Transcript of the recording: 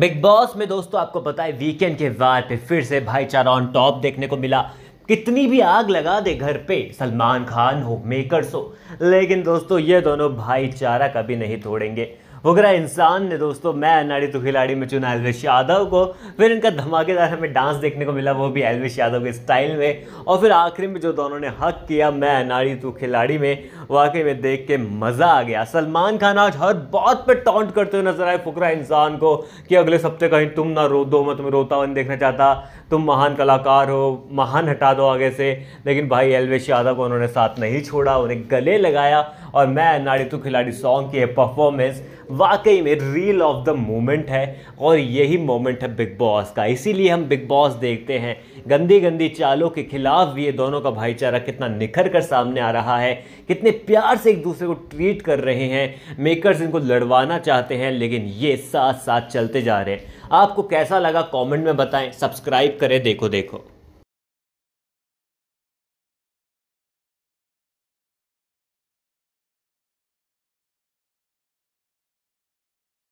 big boss में दोस्तों आपको पता है वीकेंड के वार पे फिर से भाईचारा ऑन टॉप देखने को मिला कितनी भी आग लगा दे घर पे सलमान खान हो मेकर्स हो लेकिन दोस्तों ये दोनों भाईचारा कभी नहीं तोड़ेंगे वगैरह इंसान ने दोस्तों मैं अनाड़ी तो खिलाड़ी में चुना एलवेश यादव को फिर इनका धमाकेदार हमें डांस देखने को मिला वो भी एलवेश यादव के स्टाइल में और फिर आखिरी में जो दोनों ने हक किया मैं अनाड़ी तो खिलाड़ी में वाकई में देख के मज़ा आ गया सलमान खान आज हर बात पर टॉन्ट करते हुए नजर आए फुकरा इंसान को कि अगले सप्ते कहीं तुम ना रो दो मैं तुम्हें रोता हुआ नहीं देखना चाहता तुम महान कलाकार हो महान हटा दो आगे से लेकिन भाई एलवेश यादव को उन्होंने साथ नहीं छोड़ा उन्हें गले लगाया और मैं नाड़ी तू खिलाड़ी सॉन्ग की परफॉर्मेंस वाकई में रील ऑफ द मोमेंट है और यही मोमेंट है बिग बॉस का इसीलिए हम बिग बॉस देखते हैं गंदी गंदी चालों के खिलाफ भी ये दोनों का भाईचारा कितना निखर कर सामने आ रहा है कितने प्यार से एक दूसरे को ट्रीट कर रहे हैं मेकर्स इनको लड़वाना चाहते हैं लेकिन ये साथ साथ चलते जा रहे हैं आपको कैसा लगा कमेंट में बताएं सब्सक्राइब करें देखो देखो